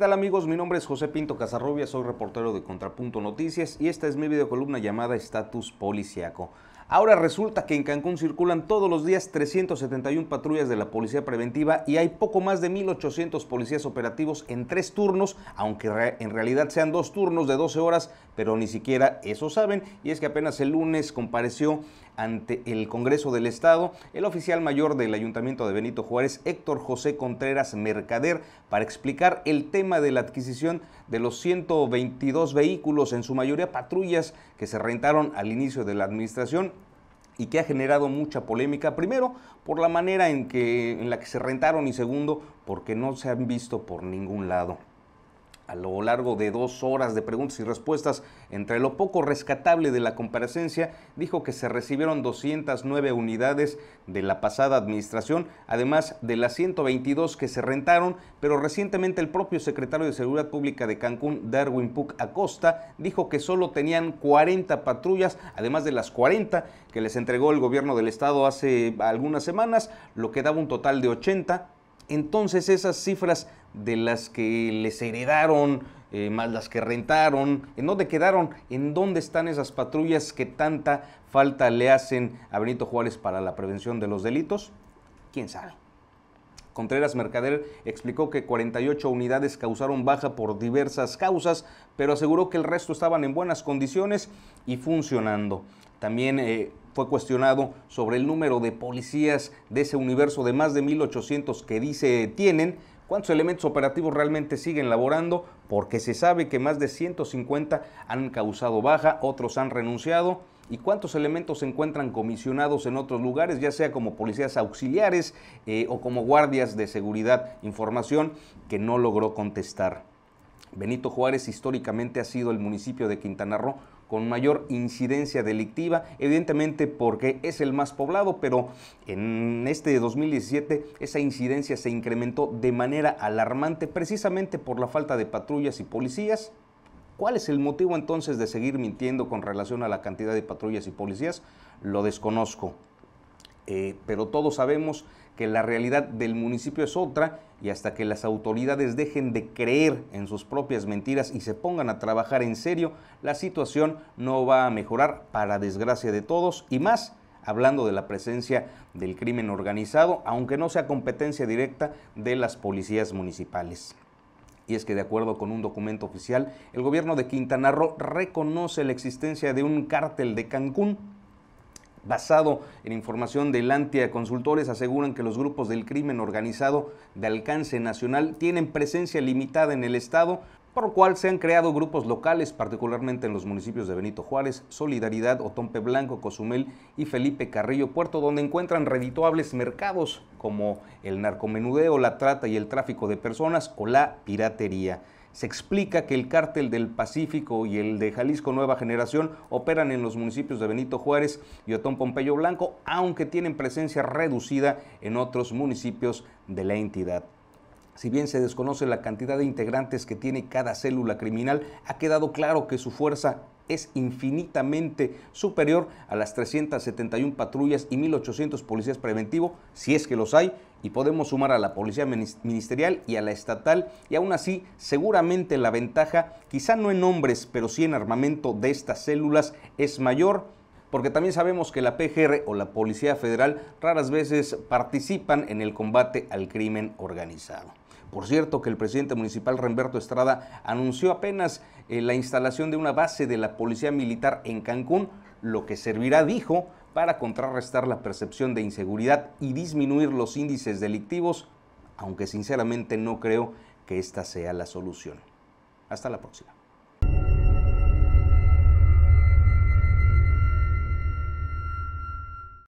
tal amigos? Mi nombre es José Pinto Casarrubia, soy reportero de Contrapunto Noticias y esta es mi videocolumna llamada Estatus Policiaco. Ahora resulta que en Cancún circulan todos los días 371 patrullas de la policía preventiva y hay poco más de 1.800 policías operativos en tres turnos, aunque en realidad sean dos turnos de 12 horas, pero ni siquiera eso saben. Y es que apenas el lunes compareció ante el Congreso del Estado el oficial mayor del Ayuntamiento de Benito Juárez, Héctor José Contreras Mercader, para explicar el tema de la adquisición de los 122 vehículos, en su mayoría patrullas, que se rentaron al inicio de la administración y que ha generado mucha polémica, primero por la manera en, la que se rentaron y segundo porque no se han visto por ningún lado a lo largo de dos horas de preguntas y respuestas, entre lo poco rescatable de la comparecencia, dijo que se recibieron 209 unidades de la pasada administración, además de las 122 que se rentaron, pero recientemente el propio secretario de Seguridad Pública de Cancún, Darwin Puc Acosta, dijo que solo tenían 40 patrullas, además de las 40 que les entregó el gobierno del estado hace algunas semanas, lo que daba un total de 80 entonces esas cifras de las que les heredaron, eh, más las que rentaron, ¿en dónde quedaron? ¿En dónde están esas patrullas que tanta falta le hacen a Benito Juárez para la prevención de los delitos? ¿Quién sabe? Contreras Mercader explicó que 48 unidades causaron baja por diversas causas, pero aseguró que el resto estaban en buenas condiciones y funcionando. También eh, fue cuestionado sobre el número de policías de ese universo de más de 1.800 que dice tienen, cuántos elementos operativos realmente siguen laborando, porque se sabe que más de 150 han causado baja, otros han renunciado, y cuántos elementos se encuentran comisionados en otros lugares, ya sea como policías auxiliares eh, o como guardias de seguridad, información que no logró contestar. Benito Juárez históricamente ha sido el municipio de Quintana Roo con mayor incidencia delictiva, evidentemente porque es el más poblado, pero en este 2017 esa incidencia se incrementó de manera alarmante precisamente por la falta de patrullas y policías. ¿Cuál es el motivo entonces de seguir mintiendo con relación a la cantidad de patrullas y policías? Lo desconozco. Eh, pero todos sabemos que la realidad del municipio es otra y hasta que las autoridades dejen de creer en sus propias mentiras y se pongan a trabajar en serio, la situación no va a mejorar para desgracia de todos y más hablando de la presencia del crimen organizado, aunque no sea competencia directa de las policías municipales. Y es que de acuerdo con un documento oficial, el gobierno de Quintana Roo reconoce la existencia de un cártel de Cancún Basado en información de Lantia Consultores, aseguran que los grupos del crimen organizado de alcance nacional tienen presencia limitada en el Estado, por lo cual se han creado grupos locales, particularmente en los municipios de Benito Juárez, Solidaridad, Otompe Blanco, Cozumel y Felipe Carrillo Puerto, donde encuentran redituables mercados como el narcomenudeo, la trata y el tráfico de personas o la piratería se explica que el cártel del Pacífico y el de Jalisco Nueva Generación operan en los municipios de Benito Juárez y Otón Pompeyo Blanco, aunque tienen presencia reducida en otros municipios de la entidad. Si bien se desconoce la cantidad de integrantes que tiene cada célula criminal, ha quedado claro que su fuerza es infinitamente superior a las 371 patrullas y 1.800 policías preventivos, si es que los hay, y podemos sumar a la policía ministerial y a la estatal, y aún así seguramente la ventaja, quizá no en hombres, pero sí en armamento de estas células, es mayor porque también sabemos que la PGR o la Policía Federal raras veces participan en el combate al crimen organizado. Por cierto, que el presidente municipal Remberto Estrada anunció apenas eh, la instalación de una base de la Policía Militar en Cancún, lo que servirá, dijo, para contrarrestar la percepción de inseguridad y disminuir los índices delictivos, aunque sinceramente no creo que esta sea la solución. Hasta la próxima.